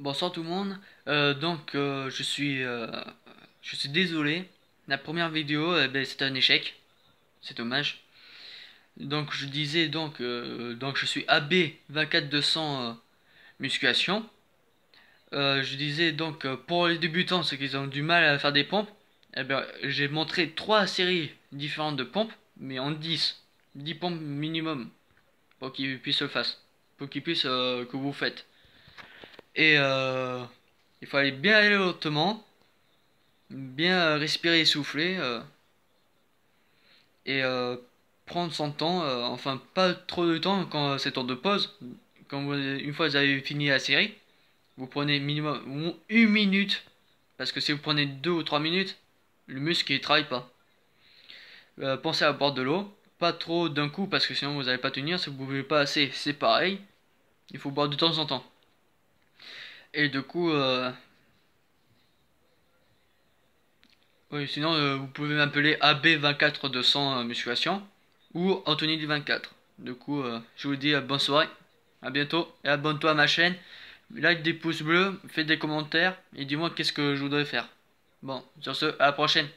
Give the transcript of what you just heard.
Bonsoir tout le monde. Euh, donc euh, je suis euh, je suis désolé. La première vidéo eh ben, c'était un échec. C'est dommage. Donc je disais donc donc je suis AB 24200 musculation. je disais donc pour les débutants ceux qui ont du mal à faire des pompes, eh ben, j'ai montré trois séries différentes de pompes mais en 10 10 pompes minimum pour qu'ils puissent le faire. Pour qu'ils puissent que vous faites. Et euh, il aller bien aller lentement, bien respirer et souffler, euh, et euh, prendre son temps, euh, enfin pas trop de temps quand c'est temps de pause. Quand une fois que vous avez fini la série, vous prenez minimum une minute, parce que si vous prenez deux ou trois minutes, le muscle ne travaille pas. pensez à boire de l'eau, pas trop d'un coup parce que sinon vous n'allez pas tenir, si vous ne pouvez pas assez, c'est pareil. Il faut boire de temps en temps. Et du coup, euh, oui, sinon euh, vous pouvez m'appeler AB24200 euh, musculation ou Anthony du 24. Du coup, je vous dis bonne soirée, à bientôt et abonne-toi à ma chaîne. Like des pouces bleus, fais des commentaires et dis-moi qu'est-ce que je voudrais faire. Bon, sur ce, à la prochaine.